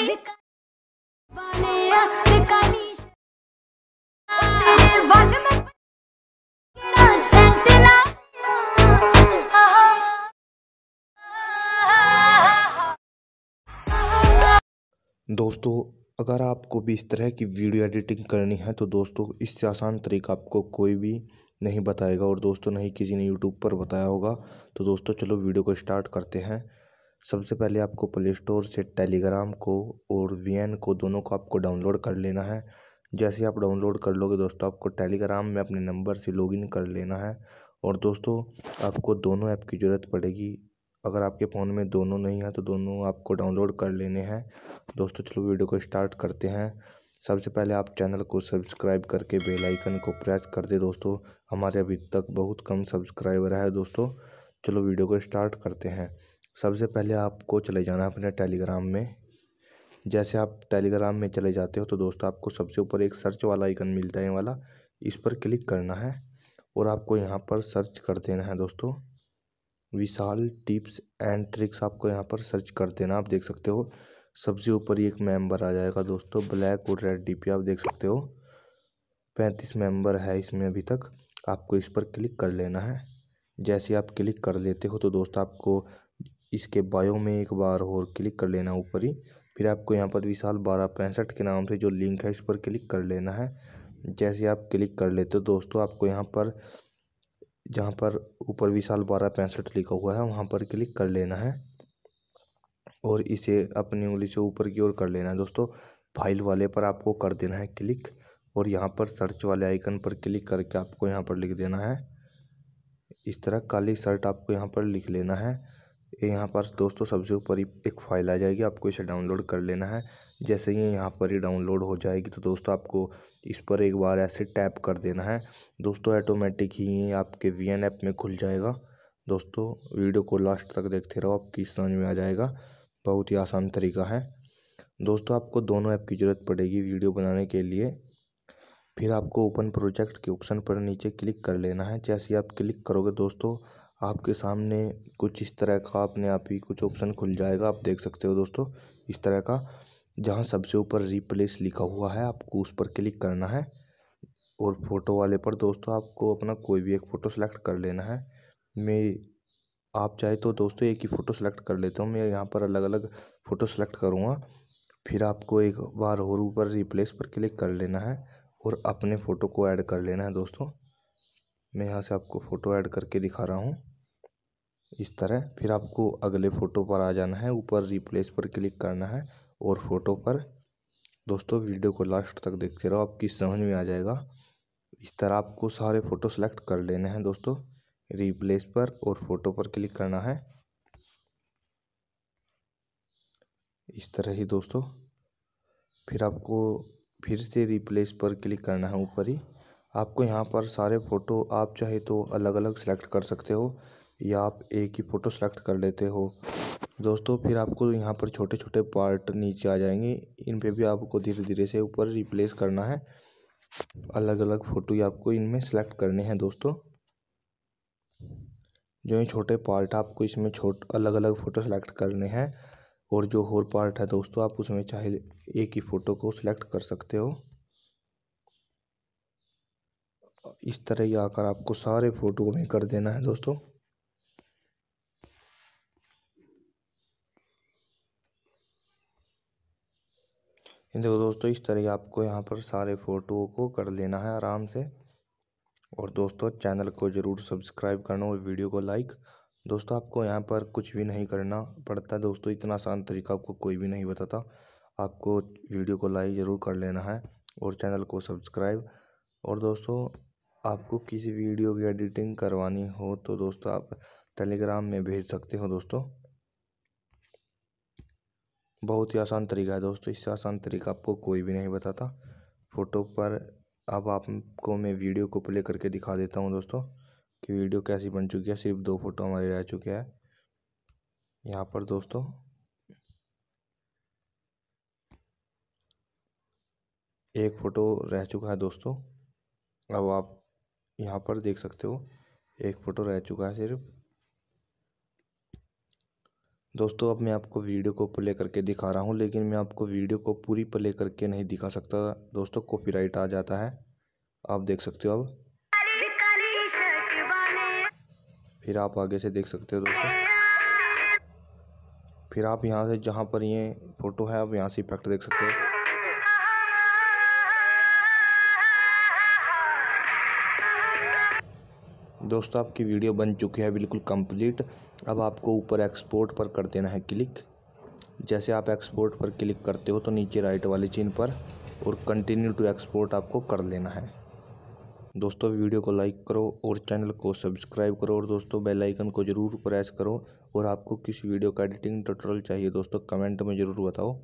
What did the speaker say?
दोस्तों अगर आपको भी इस तरह की वीडियो एडिटिंग करनी है तो दोस्तों इससे आसान तरीका आपको कोई भी नहीं बताएगा और दोस्तों नहीं किसी ने यूट्यूब पर बताया होगा तो दोस्तों चलो वीडियो को स्टार्ट करते हैं सबसे पहले आपको प्ले स्टोर से टेलीग्राम को और वी को दोनों को आपको डाउनलोड कर लेना है जैसे आप डाउनलोड कर लोगे दोस्तों आपको टेलीग्राम में अपने नंबर से लॉगिन कर लेना है और दोस्तों आपको दोनों ऐप की ज़रूरत पड़ेगी अगर आपके फ़ोन में दोनों नहीं है तो दोनों आपको डाउनलोड कर लेने हैं दोस्तों चलो वीडियो को स्टार्ट करते हैं सबसे पहले आप चैनल को सब्सक्राइब करके बेल आइकन को प्रेस कर दे दोस्तों हमारे अभी तक बहुत कम सब्सक्राइबर है दोस्तों चलो वीडियो को स्टार्ट करते हैं सबसे पहले आपको चले जाना है अपने टेलीग्राम में जैसे आप टेलीग्राम में चले जाते हो तो दोस्तों आपको सबसे ऊपर एक सर्च वाला आइकन मिलता है वाला इस पर क्लिक करना है और आपको यहाँ पर सर्च कर देना है दोस्तों विशाल टिप्स एंड ट्रिक्स आपको यहाँ पर सर्च कर देना आप देख सकते हो सबसे ऊपर एक मेंबर आ जाएगा दोस्तों ब्लैक और रेड डी आप देख सकते हो पैंतीस मेंबर है इसमें अभी तक आपको इस पर क्लिक कर लेना है जैसे आप क्लिक कर लेते हो तो दोस्त आपको इसके बायो में एक बार और क्लिक कर लेना ऊपर ही फिर आपको यहाँ पर विशाल बारह पैंसठ के नाम से जो लिंक है इस पर क्लिक कर लेना है जैसे आप क्लिक कर लेते हो दोस्तों आपको यहाँ पर जहाँ पर ऊपर विशाल बारह पैंसठ लिखा हुआ है वहाँ पर क्लिक कर लेना है और इसे अपनी उंगली से ऊपर की ओर कर लेना है दोस्तों फाइल वाले पर आपको कर देना है क्लिक और यहाँ पर सर्च वाले आइकन पर क्लिक करके आपको यहाँ पर लिख देना है इस तरह काली शर्ट आपको यहाँ पर लिख लेना है यहाँ पर दोस्तों सबसे ऊपर ही एक फाइल आ जाएगी आपको इसे डाउनलोड कर लेना है जैसे ही यहाँ पर ही डाउनलोड हो जाएगी तो दोस्तों आपको इस पर एक बार ऐसे टैप कर देना है दोस्तों ऑटोमेटिक ही ये आपके वी एन ऐप में खुल जाएगा दोस्तों वीडियो को लास्ट तक देखते रहो आपकी समझ में आ जाएगा बहुत ही आसान तरीका है दोस्तों आपको दोनों ऐप की ज़रूरत पड़ेगी वीडियो बनाने के लिए फिर आपको ओपन प्रोजेक्ट के ऑप्शन पर नीचे क्लिक कर लेना है जैसे आप क्लिक करोगे दोस्तों आपके सामने कुछ इस तरह का अपने आप ही कुछ ऑप्शन खुल जाएगा आप देख सकते हो दोस्तों इस तरह का जहाँ सबसे ऊपर रिप्लेस लिखा हुआ है आपको उस पर क्लिक करना है और फोटो वाले पर दोस्तों आपको अपना कोई भी एक फ़ोटो सेलेक्ट कर लेना है मैं आप चाहे तो दोस्तों एक ही फ़ोटो सेलेक्ट कर लेता हूँ मैं यहाँ पर अलग अलग फ़ोटो सेलेक्ट करूँगा फिर आपको एक बार और ऊपर रिप्लेस पर क्लिक कर लेना है और अपने फ़ोटो को ऐड कर लेना है दोस्तों मैं यहाँ से आपको फ़ोटो ऐड करके दिखा रहा हूँ इस तरह फिर आपको अगले फ़ोटो पर आ जाना है ऊपर रिप्लेस पर क्लिक करना है और फ़ोटो पर दोस्तों वीडियो को लास्ट तक देखते रहो आपकी समझ में आ जाएगा इस तरह आपको सारे फ़ोटो सेलेक्ट कर लेने हैं दोस्तों रिप्लेस पर और फ़ोटो पर क्लिक करना है इस तरह ही दोस्तों फिर आपको फिर से रिप्लेस पर क्लिक करना है ऊपर ही आपको यहाँ पर सारे फ़ोटो आप चाहे तो अलग अलग सेलेक्ट कर सकते हो या आप एक ही फ़ोटो सेलेक्ट कर लेते हो दोस्तों फिर आपको यहाँ पर छोटे छोटे पार्ट नीचे आ जाएंगे इन पे भी आपको धीरे धीरे से ऊपर रिप्लेस करना है अलग अलग फ़ोटो ही आपको इनमें सेलेक्ट करने हैं दोस्तों जो ये छोटे पार्ट आपको इसमें छोट अलग अलग फ़ोटो सेलेक्ट करने हैं और जो होर पार्ट है दोस्तों आप उसमें चाहे एक ही फ़ोटो को सिलेक्ट कर सकते हो इस तरह ये आकर आपको सारे फ़ोटो में कर देना है दोस्तों देखो दोस्तों इस तरह आपको यहाँ पर सारे फ़ोटो को कर लेना है आराम से और दोस्तों चैनल को ज़रूर सब्सक्राइब करना और वीडियो को लाइक दोस्तों आपको यहाँ पर कुछ भी नहीं करना पड़ता दोस्तों इतना आसान तरीका आपको कोई भी नहीं बताता आपको वीडियो को लाइक ज़रूर कर लेना है और चैनल को सब्सक्राइब और दोस्तों आपको किसी वीडियो की एडिटिंग करवानी हो तो दोस्तों आप टेलीग्राम में भेज सकते हो दोस्तों बहुत ही आसान तरीका है दोस्तों इससे आसान तरीका आपको कोई भी नहीं बताता फ़ोटो पर अब आपको मैं वीडियो को प्ले करके दिखा देता हूँ दोस्तों कि वीडियो कैसी बन चुकी है सिर्फ दो फ़ोटो हमारे रह चुके हैं यहाँ पर दोस्तों एक फ़ोटो रह चुका है दोस्तों अब आप यहाँ पर देख सकते हो एक फ़ोटो रह चुका है सिर्फ दोस्तों अब मैं आपको वीडियो को प्ले करके दिखा रहा हूँ लेकिन मैं आपको वीडियो को पूरी प्ले करके नहीं दिखा सकता दोस्तों कॉपीराइट आ जाता है आप देख सकते हो अब फिर आप आगे से देख सकते हो दोस्तों फिर आप यहाँ से जहाँ पर ये फ़ोटो है आप यहाँ से इफेक्ट देख सकते हो दोस्तों आपकी वीडियो बन चुकी है बिल्कुल कंप्लीट अब आपको ऊपर एक्सपोर्ट पर कर देना है क्लिक जैसे आप एक्सपोर्ट पर क्लिक करते हो तो नीचे राइट वाले चिन्ह पर और कंटिन्यू टू एक्सपोर्ट आपको कर लेना है दोस्तों वीडियो को लाइक करो और चैनल को सब्सक्राइब करो और दोस्तों बेल आइकन को ज़रूर प्रेस करो और आपको किस वीडियो का एडिटिंग ट्यूटोरियल चाहिए दोस्तों कमेंट में ज़रूर बताओ